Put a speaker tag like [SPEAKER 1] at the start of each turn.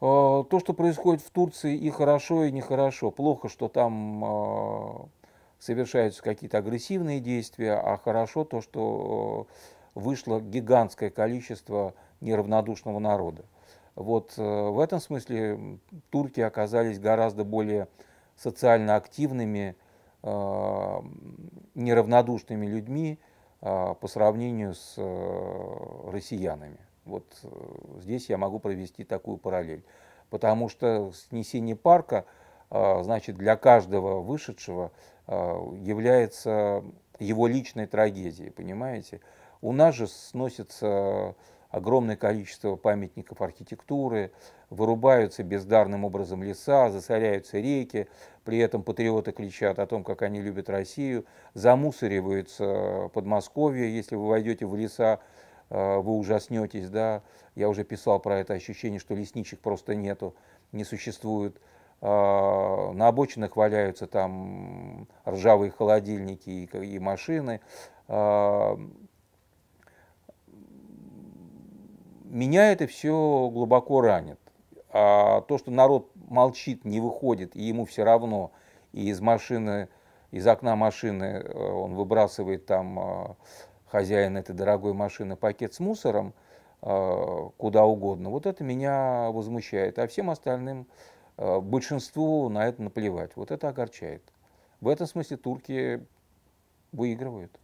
[SPEAKER 1] Э, то, что происходит в Турции, и хорошо, и нехорошо. Плохо, что там э, совершаются какие-то агрессивные действия, а хорошо то, что э, вышло гигантское количество неравнодушного народа. Вот в этом смысле турки оказались гораздо более социально активными, неравнодушными людьми по сравнению с россиянами. Вот э, здесь я могу провести такую параллель. Потому что снесение парка, э, значит, для каждого вышедшего э, является его личной трагедией, понимаете? У нас же сносится огромное количество памятников архитектуры, вырубаются бездарным образом леса, засоряются реки, при этом патриоты кричат о том, как они любят Россию, замусориваются Подмосковье, если вы войдете в леса а, вы ужаснетесь, да, я уже писал про это ощущение, что лесничих просто нету, не существует, а, на обочинах валяются там ржавые холодильники и, машины. А, меня это все глубоко ранит. А то, что народ молчит, не выходит, и ему все равно, и из машины, из окна машины э, он выбрасывает там хозяин этой дорогой машины пакет с мусором а, куда угодно, вот это меня возмущает. А всем остальным, а, большинству на это наплевать. Вот это огорчает. В этом смысле турки выигрывают.